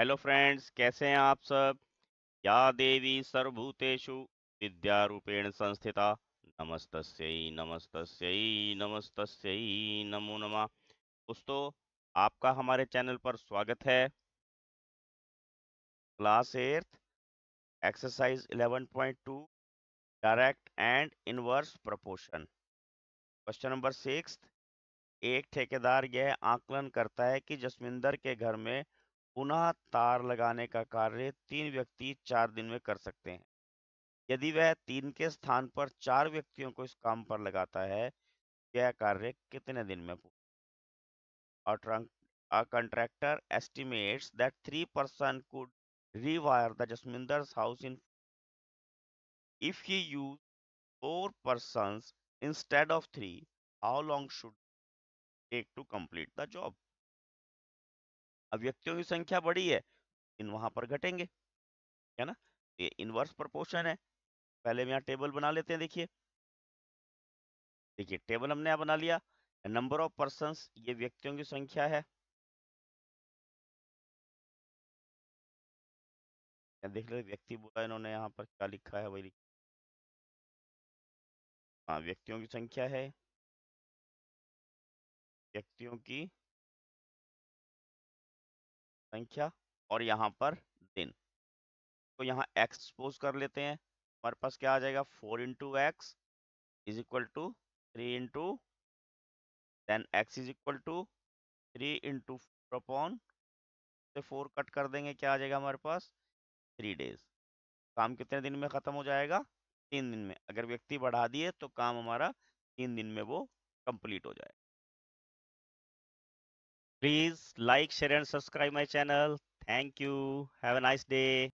Hello friends कैसे हैं आप सब या देवी सर्वभूतेषु विद्या रूपेण संस्थिता नमस्तस्यई नमस्तस्यई नमस्तस्यई नमो नमा दोस्तों आपका हमारे चैनल पर स्वागत है class eighth exercise 11.2 direct and inverse proportion question number six एक ठेकेदार यह आकलन करता है कि जसविंदर के घर में पुनः तार लगाने का कार्य तीन व्यक्ति चार दिन में कर सकते हैं यदि वह तीन के स्थान पर चार व्यक्तियों को इस काम पर लगाता है तो यह कार्य कितने दिन में पूरा estimate that three person could rewire the Jasminder house in if you use four person instead of three how long should take to complete the job अब व्यक्तियों की संख्या बड़ी है इन वहां पर घटेंगे है ना ये इनवर्स प्रपोर्शन है पहले यहाँ टेबल बना लेते हैं देखिए देखिए टेबल हमने यहाँ बना लिया नंबर ऑफ पर्सन ये व्यक्तियों की संख्या है देख ले व्यक्ति बोला इन्होंने यहाँ पर क्या लिखा है वही लिखा हाँ व्यक्तियों की संख्या है व्यक्तियों की संख्या और यहाँ पर दिन तो यहाँ एक्स कर लेते हैं हमारे पास क्या आ जाएगा four into X is equal to three into then X is equal to three into four upon से फोर कट कर देंगे क्या आ जाएगा हमारे पास थ्री डेज काम कितने दिन में ख़त्म हो जाएगा तीन दिन में अगर व्यक्ति बढ़ा दिए तो काम हमारा तीन दिन में वो कंप्लीट हो जाएगा Please like, share and subscribe my channel. Thank you. Have a nice day.